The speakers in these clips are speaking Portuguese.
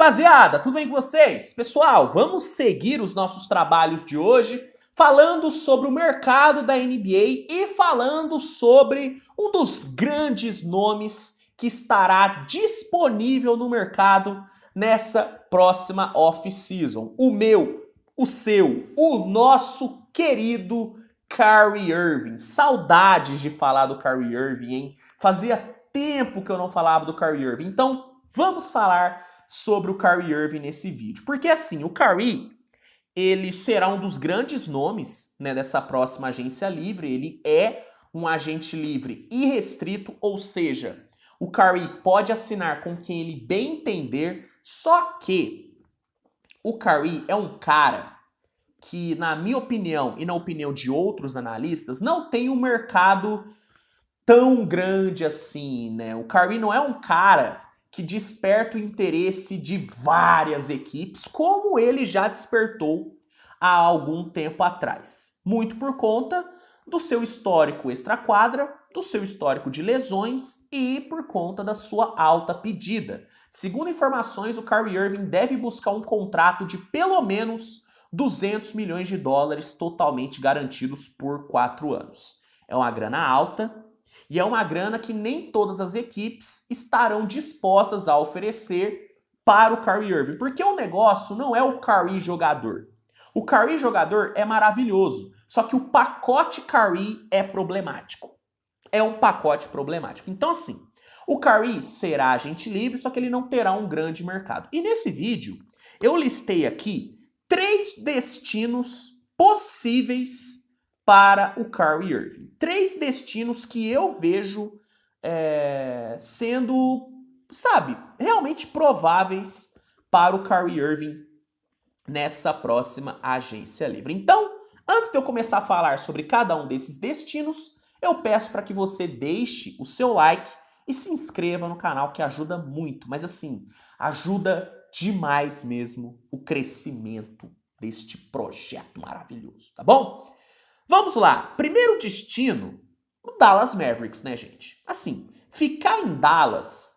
rapaziada, tudo bem com vocês? Pessoal, vamos seguir os nossos trabalhos de hoje falando sobre o mercado da NBA e falando sobre um dos grandes nomes que estará disponível no mercado nessa próxima off-season. O meu, o seu, o nosso querido Kyrie Irving. Saudades de falar do Kyrie Irving, hein? Fazia tempo que eu não falava do Kyrie Irving. Então, vamos falar sobre o Kyrie Irving nesse vídeo. Porque assim, o Kyrie, ele será um dos grandes nomes né, dessa próxima agência livre. Ele é um agente livre e restrito, ou seja, o Kyrie pode assinar com quem ele bem entender, só que o Kyrie é um cara que, na minha opinião e na opinião de outros analistas, não tem um mercado tão grande assim, né? O Kyrie não é um cara que desperta o interesse de várias equipes, como ele já despertou há algum tempo atrás. Muito por conta do seu histórico extra-quadra, do seu histórico de lesões e por conta da sua alta pedida. Segundo informações, o Kyrie Irving deve buscar um contrato de pelo menos 200 milhões de dólares totalmente garantidos por quatro anos. É uma grana alta, e é uma grana que nem todas as equipes estarão dispostas a oferecer para o Kyrie Irving, porque o negócio não é o Kyrie jogador. O Kyrie jogador é maravilhoso, só que o pacote Kyrie é problemático. É um pacote problemático. Então assim, o Kyrie será agente livre, só que ele não terá um grande mercado. E nesse vídeo, eu listei aqui três destinos possíveis para o Kyrie Irving. Três destinos que eu vejo é, sendo, sabe, realmente prováveis para o Kyrie Irving nessa próxima agência livre. Então, antes de eu começar a falar sobre cada um desses destinos, eu peço para que você deixe o seu like e se inscreva no canal que ajuda muito, mas assim, ajuda demais mesmo o crescimento deste projeto maravilhoso, tá bom? Vamos lá. Primeiro destino, o Dallas Mavericks, né, gente? Assim, ficar em Dallas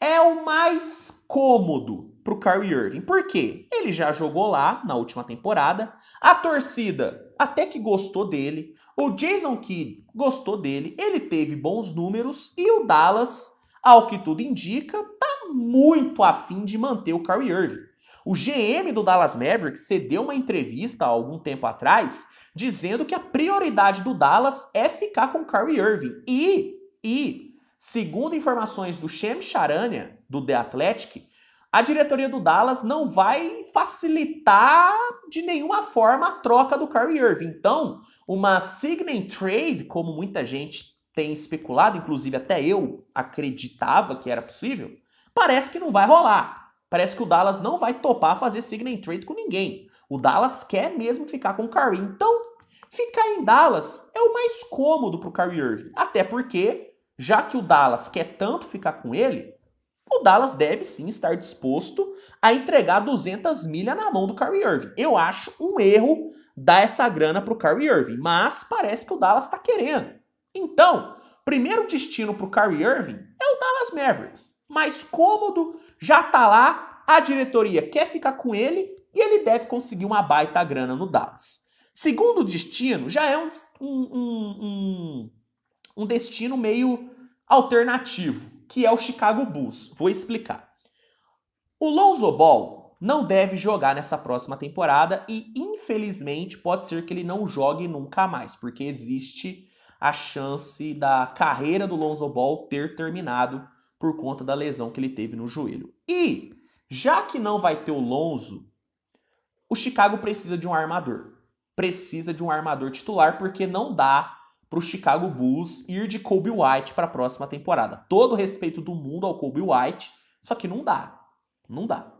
é o mais cômodo pro Kyrie Irving. Por quê? Ele já jogou lá na última temporada. A torcida até que gostou dele. O Jason Kidd gostou dele. Ele teve bons números e o Dallas, ao que tudo indica, tá muito afim de manter o Kyrie Irving. O GM do Dallas Mavericks cedeu uma entrevista há algum tempo atrás dizendo que a prioridade do Dallas é ficar com Kyrie Irving. E, e segundo informações do Shem Charania, do The Athletic, a diretoria do Dallas não vai facilitar de nenhuma forma a troca do Kyrie Irving. Então, uma sign trade, como muita gente tem especulado, inclusive até eu acreditava que era possível, parece que não vai rolar parece que o Dallas não vai topar fazer sign trade com ninguém. O Dallas quer mesmo ficar com o Kyrie. Então, ficar em Dallas é o mais cômodo para o Kyrie Irving. Até porque, já que o Dallas quer tanto ficar com ele, o Dallas deve sim estar disposto a entregar 200 milhas na mão do Kyrie Irving. Eu acho um erro dar essa grana para o Kyrie Irving, mas parece que o Dallas está querendo. Então, primeiro destino para o Kyrie Irving é o Dallas Mavericks. Mais cômodo, já tá lá, a diretoria quer ficar com ele e ele deve conseguir uma baita grana no Dallas. Segundo destino já é um, um, um, um destino meio alternativo, que é o Chicago Bulls. Vou explicar. O Lonzo Ball não deve jogar nessa próxima temporada e, infelizmente, pode ser que ele não jogue nunca mais, porque existe a chance da carreira do Lonzo Ball ter terminado por conta da lesão que ele teve no joelho. E, já que não vai ter o Lonzo, o Chicago precisa de um armador. Precisa de um armador titular, porque não dá para o Chicago Bulls ir de Kobe White para a próxima temporada. Todo respeito do mundo ao Kobe White, só que não dá. Não dá.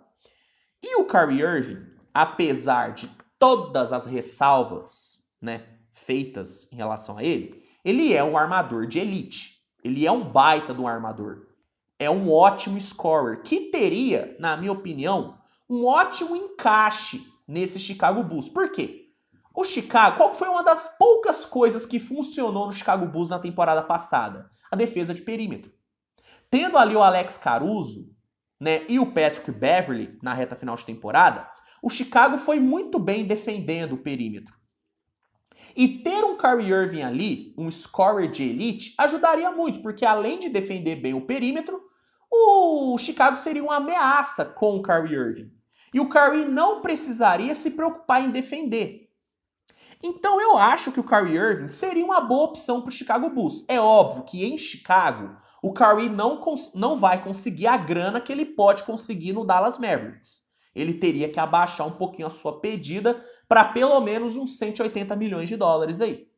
E o Kyrie Irving, apesar de todas as ressalvas né, feitas em relação a ele, ele é um armador de elite. Ele é um baita de um armador é um ótimo scorer, que teria, na minha opinião, um ótimo encaixe nesse Chicago Bulls. Por quê? O Chicago, qual foi uma das poucas coisas que funcionou no Chicago Bulls na temporada passada? A defesa de perímetro. Tendo ali o Alex Caruso, né, e o Patrick Beverly na reta final de temporada, o Chicago foi muito bem defendendo o perímetro. E ter um Kyrie Irving ali, um scorer de elite, ajudaria muito, porque além de defender bem o perímetro, o Chicago seria uma ameaça com o Kyrie Irving. E o Kyrie não precisaria se preocupar em defender. Então eu acho que o Kyrie Irving seria uma boa opção para o Chicago Bulls. É óbvio que em Chicago o Kyrie não, não vai conseguir a grana que ele pode conseguir no Dallas Mavericks. Ele teria que abaixar um pouquinho a sua pedida para pelo menos uns 180 milhões de dólares aí.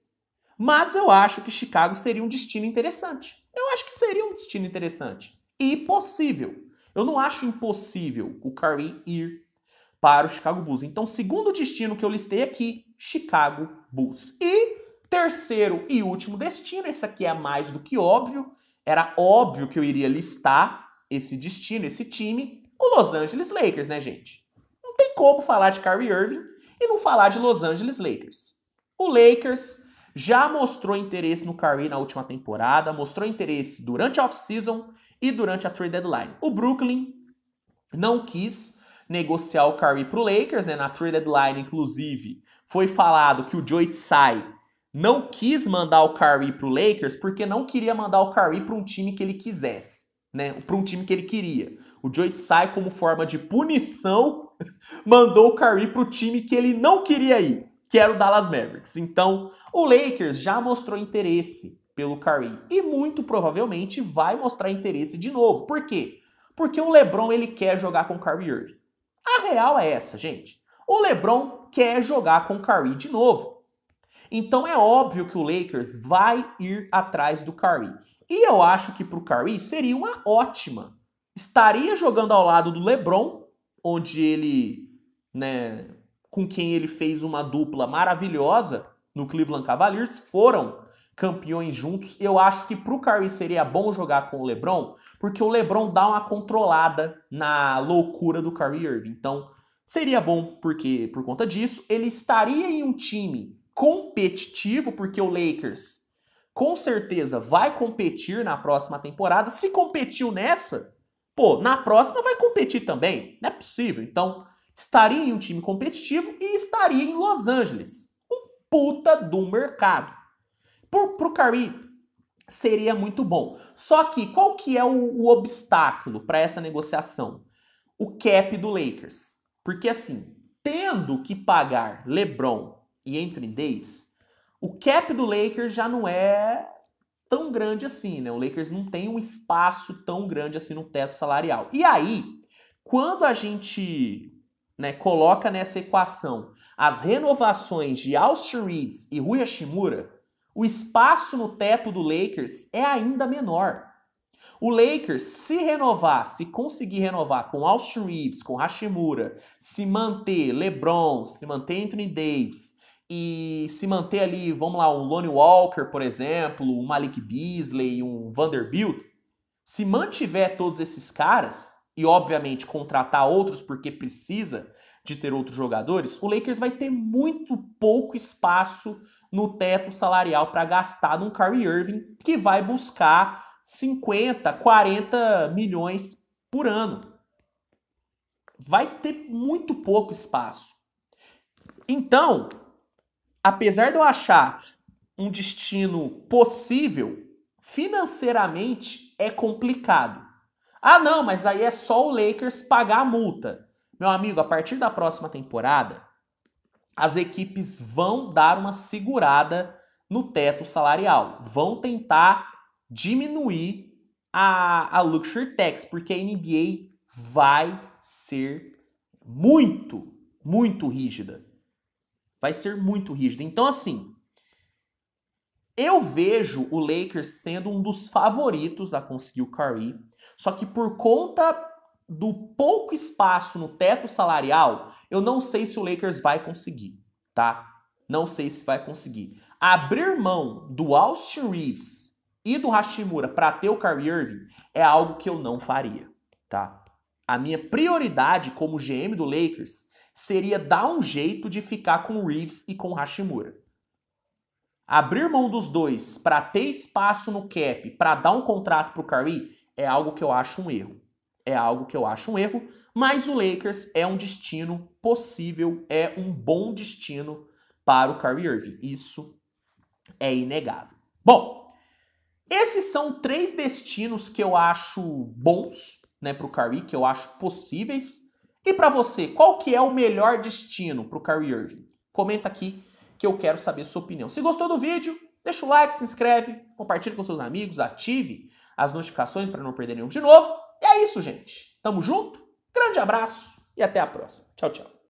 Mas eu acho que Chicago seria um destino interessante. Eu acho que seria um destino interessante e possível. Eu não acho impossível o Curry ir para o Chicago Bulls. Então, segundo destino que eu listei aqui, Chicago Bulls. E terceiro e último destino, esse aqui é mais do que óbvio, era óbvio que eu iria listar esse destino, esse time, o Los Angeles Lakers, né, gente? Não tem como falar de Kyrie Irving e não falar de Los Angeles Lakers. O Lakers já mostrou interesse no Kyrie na última temporada, mostrou interesse durante a off-season e durante a trade deadline. O Brooklyn não quis negociar o Curry para o Lakers, né? Na trade deadline, inclusive, foi falado que o Joe Tsai não quis mandar o Curry para o Lakers porque não queria mandar o Curry para um time que ele quisesse, né? Para um time que ele queria. O Joe Tsai, como forma de punição, mandou o Curry para o time que ele não queria ir, que era o Dallas Mavericks. Então, o Lakers já mostrou interesse pelo Curry. E muito provavelmente vai mostrar interesse de novo. Por quê? Porque o LeBron ele quer jogar com o Kyrie Irving. A real é essa, gente. O LeBron quer jogar com o Kyrie de novo. Então é óbvio que o Lakers vai ir atrás do Kyrie. E eu acho que para o Kyrie seria uma ótima. Estaria jogando ao lado do LeBron, onde ele, né, com quem ele fez uma dupla maravilhosa no Cleveland Cavaliers, foram campeões juntos. Eu acho que pro Curry seria bom jogar com o LeBron, porque o LeBron dá uma controlada na loucura do Curry Irving. Então, seria bom porque por conta disso ele estaria em um time competitivo, porque o Lakers com certeza vai competir na próxima temporada. Se competiu nessa, pô, na próxima vai competir também. Não é possível. Então, estaria em um time competitivo e estaria em Los Angeles. Um puta do mercado para pro Curry seria muito bom. Só que qual que é o, o obstáculo para essa negociação? O cap do Lakers. Porque assim, tendo que pagar LeBron e Anthony Davis, o cap do Lakers já não é tão grande assim, né? O Lakers não tem um espaço tão grande assim no teto salarial. E aí, quando a gente né, coloca nessa equação as renovações de Austin Reeves e Rui Hashimura, o espaço no teto do Lakers é ainda menor. O Lakers, se renovar, se conseguir renovar com Austin Reeves, com Hashimura, se manter LeBron, se manter Anthony Davis e se manter ali, vamos lá, um Lonnie Walker, por exemplo, um Malik Beasley, um Vanderbilt, se mantiver todos esses caras e obviamente contratar outros porque precisa de ter outros jogadores, o Lakers vai ter muito pouco espaço no teto salarial para gastar num Kyrie Irving que vai buscar 50, 40 milhões por ano. Vai ter muito pouco espaço. Então, apesar de eu achar um destino possível, financeiramente é complicado. Ah, não, mas aí é só o Lakers pagar a multa. Meu amigo, a partir da próxima temporada, as equipes vão dar uma segurada no teto salarial, vão tentar diminuir a, a Luxury Tax, porque a NBA vai ser muito, muito rígida. Vai ser muito rígida. Então, assim, eu vejo o Lakers sendo um dos favoritos a conseguir o Curry, só que por conta do pouco espaço no teto salarial, eu não sei se o Lakers vai conseguir, tá? Não sei se vai conseguir. Abrir mão do Austin Reeves e do Hashimura para ter o Kyrie Irving é algo que eu não faria, tá? A minha prioridade como GM do Lakers seria dar um jeito de ficar com o Reeves e com o Hashimura. Abrir mão dos dois para ter espaço no cap, para dar um contrato para o Kyrie, é algo que eu acho um erro é algo que eu acho um erro, mas o Lakers é um destino possível, é um bom destino para o Kyrie Irving. Isso é inegável. Bom, esses são três destinos que eu acho bons, né, para o Kyrie, que eu acho possíveis. E para você, qual que é o melhor destino para o Kyrie Irving? Comenta aqui que eu quero saber sua opinião. Se gostou do vídeo, deixa o like, se inscreve, compartilhe com seus amigos, ative as notificações para não perder nenhum de novo é isso, gente. Tamo junto? Grande abraço e até a próxima. Tchau, tchau.